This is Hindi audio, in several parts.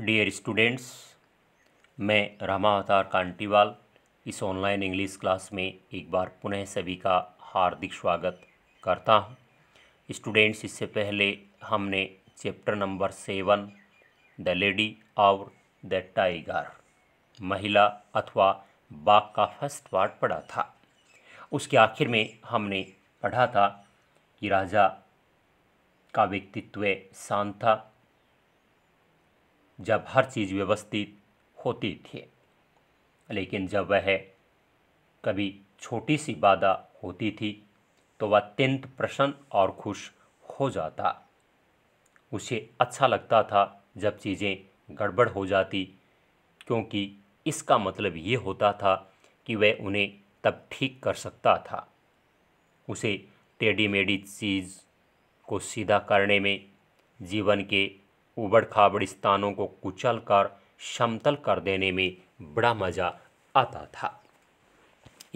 डियर स्टूडेंट्स मैं रामावतार कांटीवाल इस ऑनलाइन इंग्लिश क्लास में एक बार पुनः सभी का हार्दिक स्वागत करता हूं। स्टूडेंट्स इससे पहले हमने chapter number seven the lady और द टाइगर महिला अथवा बाघ का फर्स्ट पार्ट पढ़ा था उसके आखिर में हमने पढ़ा था कि राजा का व्यक्तित्व शांत था जब हर चीज़ व्यवस्थित होती थी लेकिन जब वह कभी छोटी सी बाधा होती थी तो वह अत्यंत प्रसन्न और खुश हो जाता उसे अच्छा लगता था जब चीज़ें गड़बड़ हो जाती क्योंकि इसका मतलब ये होता था कि वह उन्हें तब ठीक कर सकता था उसे टेढ़ी मेढ़ी चीज़ को सीधा करने में जीवन के उबड़ खाबड़ स्थानों को कुचल कर समतल कर देने में बड़ा मज़ा आता था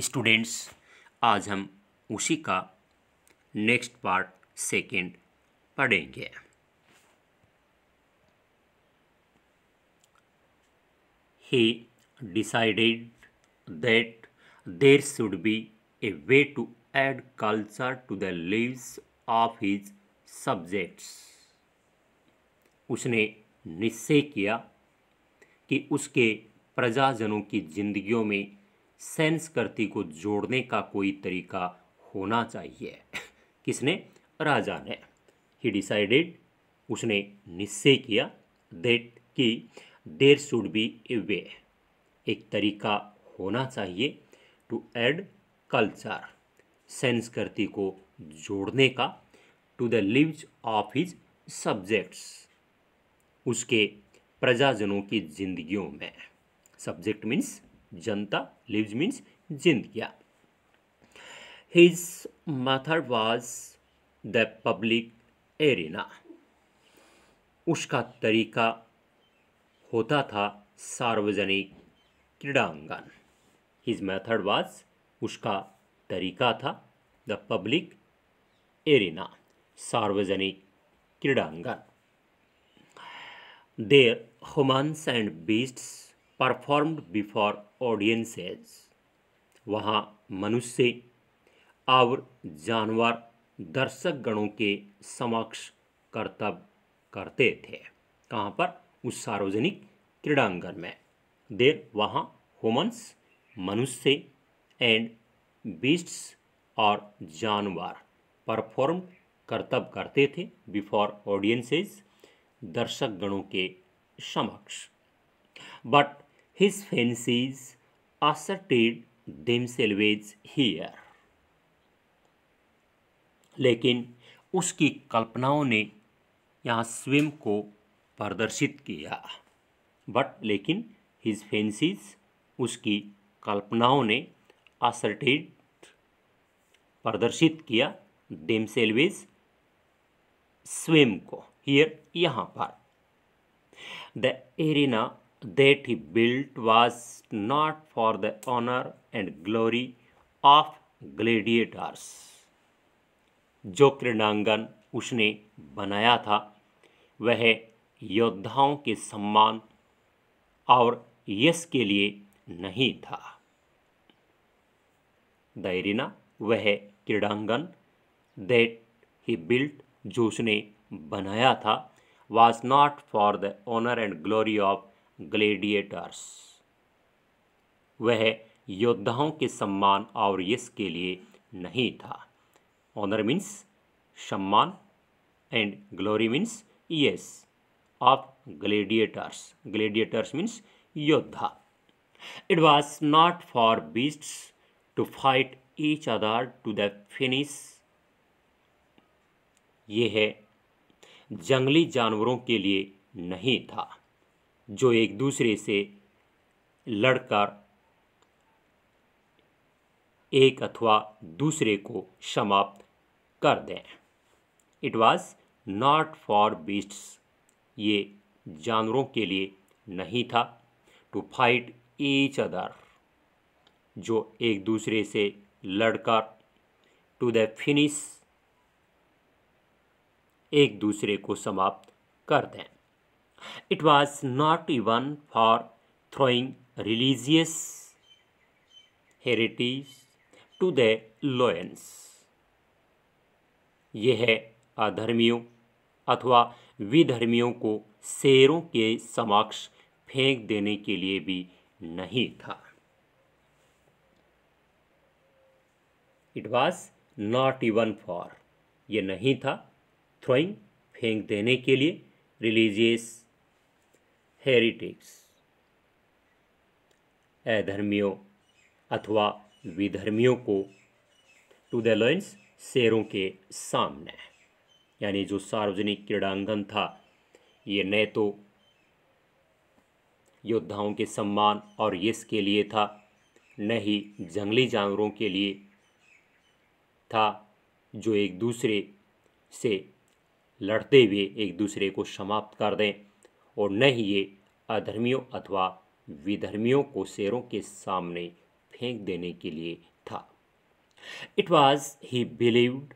स्टूडेंट्स आज हम उसी का नेक्स्ट पार्ट सेकेंड पढ़ेंगे he decided that there should be a way to add culture to the lives of his subjects. उसने निश्चय किया कि उसके प्रजाजनों की जिंदगियों में सेंसकृति को जोड़ने का कोई तरीका होना चाहिए किसने राजा ने ही डिसाइडेड उसने निश्चय किया देट कि देर शुड बी ए वे एक तरीका होना चाहिए टू एड कल्चर संस्कृति को जोड़ने का to the lives of his subjects उसके प्रजाजनों की जिंदगियों में सब्जेक्ट मीन्स जनता लिव्स मीन्स जिंदगी his method was the public arena उसका तरीका होता था सार्वजनिक क्रीड़ांगन हिज मैथड वाज उसका तरीका था द पब्लिक एरिना सार्वजनिक क्रीड़ांगन their humans and beasts performed before audiences वहाँ मनुष्य और जानवर दर्शक गणों के समक्ष कर्तव्य करते थे कहाँ पर उस सार्वजनिक क्रीड़ांगन में देर वहाँ होमन्स मनुष्य एंड बीस्ट्स और जानवर परफॉर्म कर्तव्य करते थे बिफोर ऑडियंसेस दर्शक गणों के समक्ष but his fancies asserted selves here लेकिन उसकी कल्पनाओं ने यहाँ स्वयं को प्रदर्शित किया बट लेकिन हिज फैंसीज उसकी कल्पनाओं ने असर्टेड प्रदर्शित किया सेलवेज स्वयं को हियर यहाँ पर the arena that he built was not for the honour and glory of gladiators जो क्रीडांगन उसने बनाया था वह योद्धाओं के सम्मान और यश के लिए नहीं था द एरिना वह क्रीडांगन दैट ही बिल्ट जो उसने बनाया था was not for the honour and glory of gladiators वह योद्धाओं के सम्मान और यश के लिए नहीं था ऑनर मीन्स सम्मान एंड ग्लोरी मीन्स यस ऑफ ग्लेडिएटर्स ग्लेडिएटर्स मीन्स योद्धा it was not for beasts to fight each other to the finish ये है जंगली जानवरों के लिए नहीं था जो एक दूसरे से लड़कर एक अथवा दूसरे को समाप्त कर दें it was not for beasts ये जानवरों के लिए नहीं था टू फाइट ईच अदर जो एक दूसरे से लड़कर टू द फिनिश एक दूसरे को समाप्त कर दें it was not even for throwing religious heritage to the lions यह है अधर्मियों अथवा विधर्मियों को शेरों के समक्ष फेंक देने के लिए भी नहीं था it was not even for यह नहीं था थ्रोइंग फेंक देने के लिए रिलीजियस हेरिटेज अधर्मियों अथवा विधर्मियों को टू द लॉइंस शेरों के सामने यानी जो सार्वजनिक क्रीड़ांगन था ये न तो योद्धाओं के सम्मान और यश के लिए था न ही जंगली जानवरों के लिए था जो एक दूसरे से लड़ते हुए एक दूसरे को समाप्त कर दें और न ही ये अधर्मियों अथवा विधर्मियों को शेरों के सामने फेंक देने के लिए था it was he believed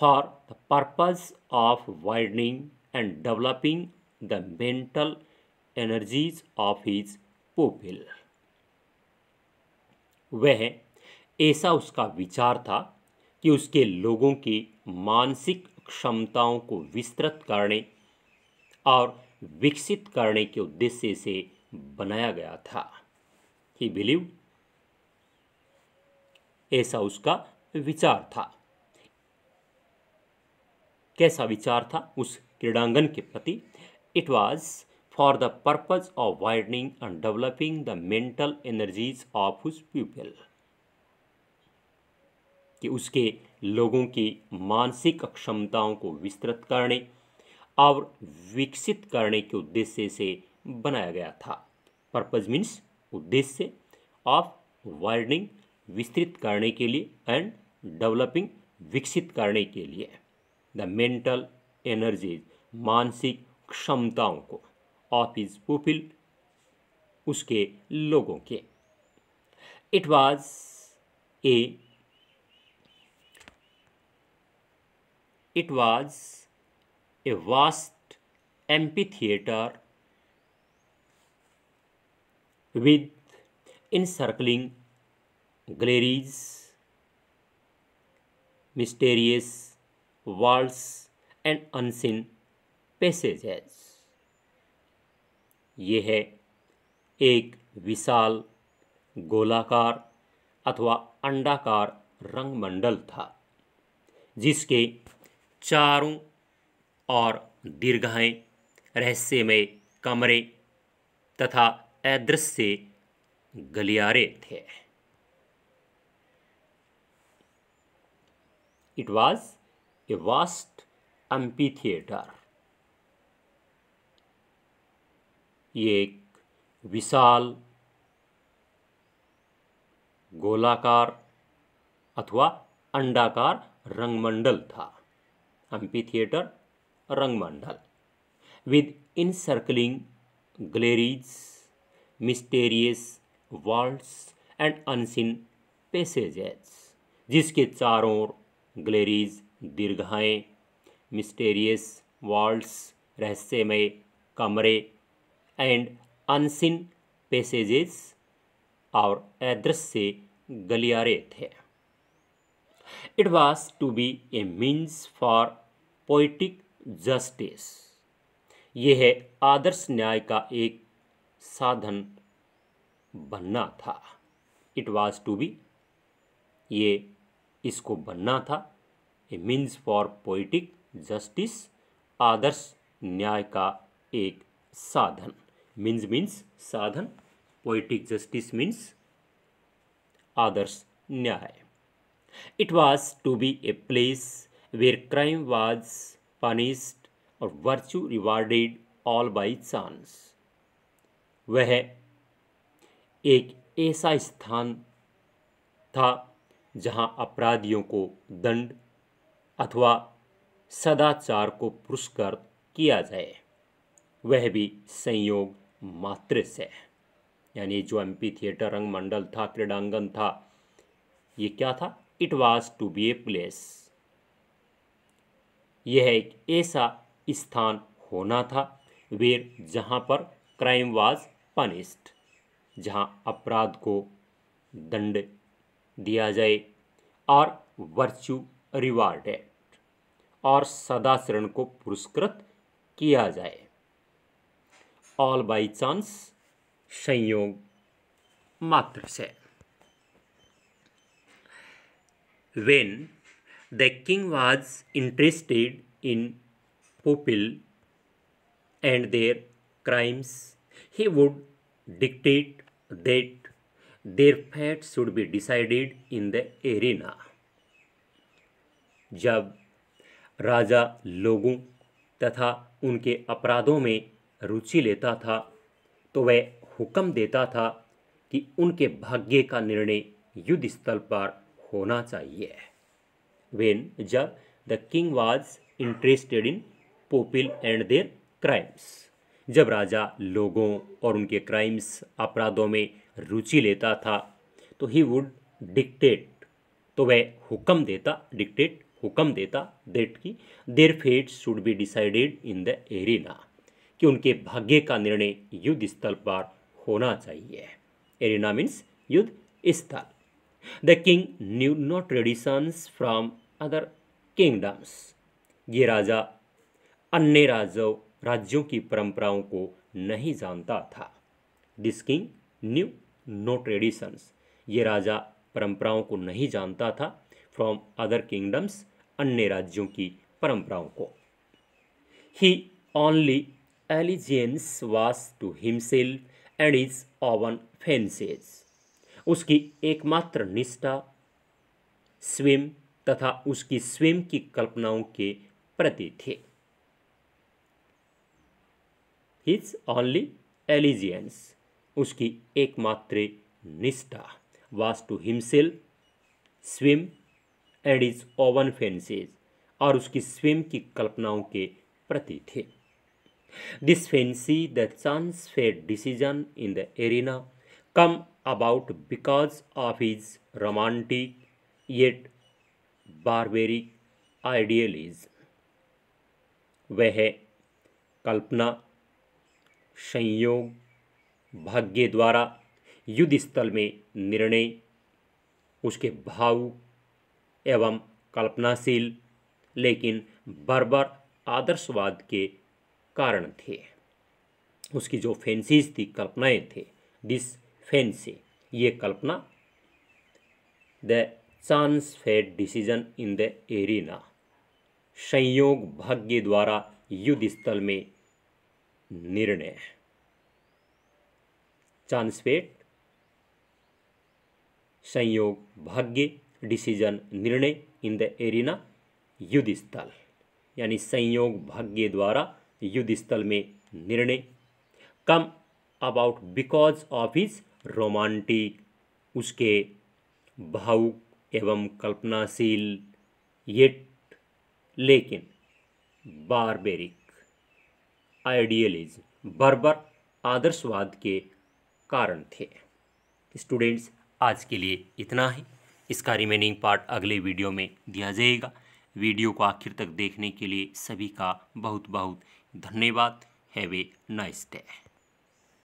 for the purpose of widening and developing the mental energies of his people वह ऐसा उसका विचार था कि उसके लोगों की मानसिक क्षमताओं को विस्तृत करने और विकसित करने के उद्देश्य से बनाया गया था ही बिलीव ऐसा उसका विचार था कैसा विचार था उस क्रीडांगन के प्रति it was for the purpose of widening and developing the mental energies of उस पीपल कि उसके लोगों की मानसिक क्षमताओं को विस्तृत करने और विकसित करने के उद्देश्य से बनाया गया था पर्पज मीन्स उद्देश्य ऑफ वर्निंग विस्तृत करने के लिए एंड डेवलपिंग विकसित करने के लिए द मेंटल एनर्जीज मानसिक क्षमताओं को ऑफ इज पुपिल उसके लोगों के it was a It was a vast amphitheater with encircling galleries, mysterious walls, and unseen passages. ये है एक विशाल गोलाकार अथवा अंडाकार रंगमंडल था जिसके चारों और दीर्घाएँ रहस्यमय कमरे तथा अदृश्य गलियारे थे it was a vast amphitheatre ये एक विशाल गोलाकार अथवा अंडाकार रंगमंडल था एम्पी थिएटर रंगमंडल with encircling galleries mysterious worlds and unseen passages जिसके चारों ओर ग्लेरीज दीर्घाएँ मिस्टेरियस वर्ल्ड्स रहस्यमय कमरे एंड अनसिन पैसेजेस और अदृश्य गलियारे थे it was to be a means for poetic justice ये है आदर्श न्याय का एक साधन बनना था इट वॉज टू बी ये इसको बनना था a means for poetic justice आदर्श न्याय का एक साधन मीन्स मीन्स साधन पोइटिक जस्टिस मीन्स आदर्श न्याय it was to be a place where crime was punished or virtue rewarded all by chance. वह एक ऐसा स्थान था जहां अपराधियों को दंड अथवा सदाचार को पुरस्कृत किया जाए वह भी संयोग मात्र से यानी जो एमपी थिएटर रंगमंडल था क्रीडांगन था ये क्या था it was to be a place यह एक ऐसा स्थान होना था वेर जहाँ पर क्राइम वाज पनिस्ड जहाँ अपराध को दंड दिया जाए और रिवार्ड रिवार्डेड और सदाचरण को पुरस्कृत किया जाए ऑल बाई चांस संयोग मात्र से when The king was interested in people and their crimes. He would dictate that their fate should be decided in the arena. जब राजा लोगों तथा उनके अपराधों में रुचि लेता था तो वह हुक्म देता था कि उनके भाग्य का निर्णय युद्ध स्थल पर होना चाहिए when जब the king was interested in people and their crimes जब राजा लोगों और उनके क्राइम्स अपराधों में रुचि लेता था तो ही वुड डिक्टेट तो वह हुक्म देता डिक्टेट हुक्म देता डेट की their fate should be decided in the arena कि उनके भाग्य का निर्णय युद्ध स्थल पर होना चाहिए एरिना मीन्स युद्ध स्थल the king knew no traditions from other kingdoms ये राजा अन्य राजो राज्यों की परंपराओं को नहीं जानता था this king knew no traditions ये राजा परंपराओं को नहीं जानता था फ्रॉम अदर किंगडम्स अन्य राज्यों की परंपराओं को ही only allegiance was to himself and his own fancies उसकी एकमात्र निष्ठा स्विम तथा उसकी स्वयं की कल्पनाओं के प्रति थे हिज ऑनली एलिजियंस उसकी एकमात्र निष्ठा was to himself and his own fancies और उसकी स्वयं की कल्पनाओं के प्रति थे this fancy the chance fair decision in the arena come about because of his romantic yet barbaric idealism वह कल्पना संयोग भाग्य द्वारा युद्ध स्थल में निर्णय उसके भाव एवं कल्पनाशील लेकिन बर्बर आदर्शवाद के कारण थे उसकी जो फैंसीज थी कल्पनाएं थे दिस फैंसी ये कल्पना the chance fate decision in the arena संयोग भाग्य द्वारा युद्ध स्थल में निर्णय चांस फेड संयोग भाग्य डिसीजन निर्णय इन द एरिना युद्ध स्थल यानी संयोग भाग्य द्वारा युद्ध स्थल में निर्णय come about because of his romantic उसके भावुक एवं कल्पनाशील येट लेकिन बारबेरिक आइडियलिज्म बर्बर आदर्शवाद के कारण थे स्टूडेंट्स आज के लिए इतना ही इसका रिमेनिंग पार्ट अगले वीडियो में दिया जाएगा वीडियो को आखिर तक देखने के लिए सभी का बहुत बहुत धन्यवाद हैव ए नाइस डे